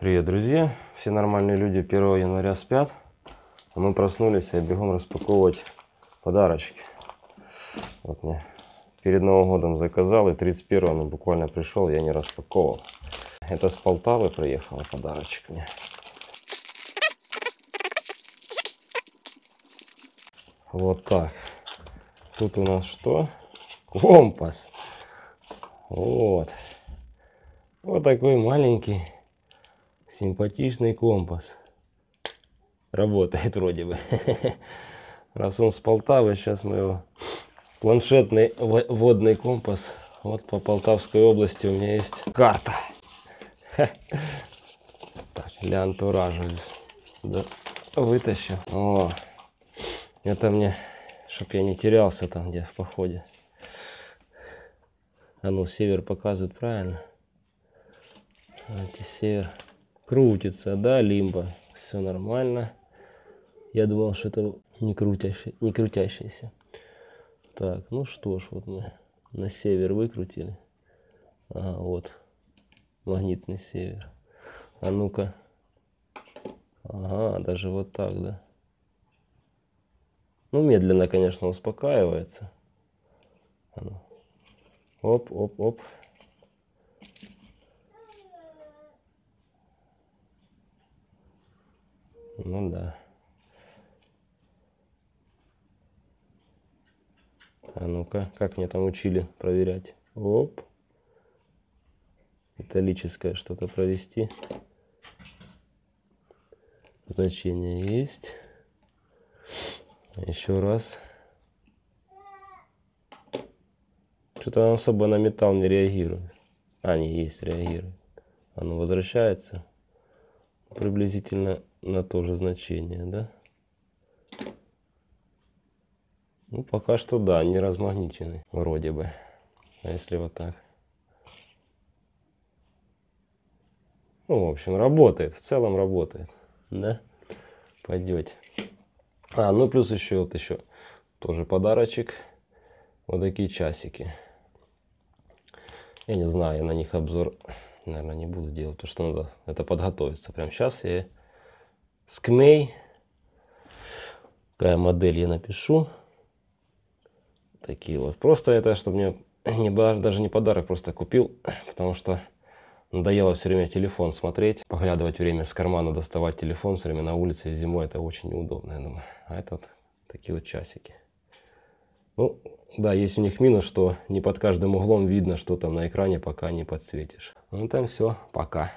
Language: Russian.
Привет, друзья! Все нормальные люди 1 января спят, а мы проснулись и а бегом распаковывать подарочки. Вот мне перед Новым годом заказал, и 31 он буквально пришел, я не распаковывал. Это с Полтавы приехал подарочек мне. Вот так. Тут у нас что? Компас. Вот. Вот такой маленький Симпатичный компас. Работает вроде бы. Раз он с Полтавы, сейчас мы его... Планшетный водный компас. Вот по Полтавской области у меня есть карта. Так, для антуража Да, вытащу. О, это мне, чтоб я не терялся там, где в походе. А ну, север показывает правильно. Давайте север. Крутится, да, лимба. Все нормально. Я думал, что это не, крутящий, не крутящийся. Так, ну что ж, вот мы на север выкрутили. Ага, вот. Магнитный север. А ну-ка. Ага, даже вот так, да. Ну, медленно, конечно, успокаивается. Оп, оп, оп. Ну да. А ну-ка, как меня там учили проверять? Оп. Металлическое что-то провести. Значение есть. Еще раз. Что-то он особо на металл не реагирует. А, не, есть, реагирует. Оно возвращается приблизительно на то же значение, да? Ну, пока что да, не размагничены, вроде бы. А если вот так? Ну, в общем, работает, в целом работает, да? Пойдете. А, ну плюс еще вот еще тоже подарочек. Вот такие часики. Я не знаю, я на них обзор наверное, не буду делать, потому что надо это подготовиться. Прямо сейчас я скмей, какая модель я напишу. Такие вот. Просто это, чтобы мне не, даже не подарок, просто купил, потому что надоело все время телефон смотреть, поглядывать время с кармана, доставать телефон все время на улице, и зимой это очень неудобно, я думаю. А это вот такие вот часики. Ну, да, есть у них минус, что не под каждым углом видно, что там на экране, пока не подсветишь. Ну, там все, пока.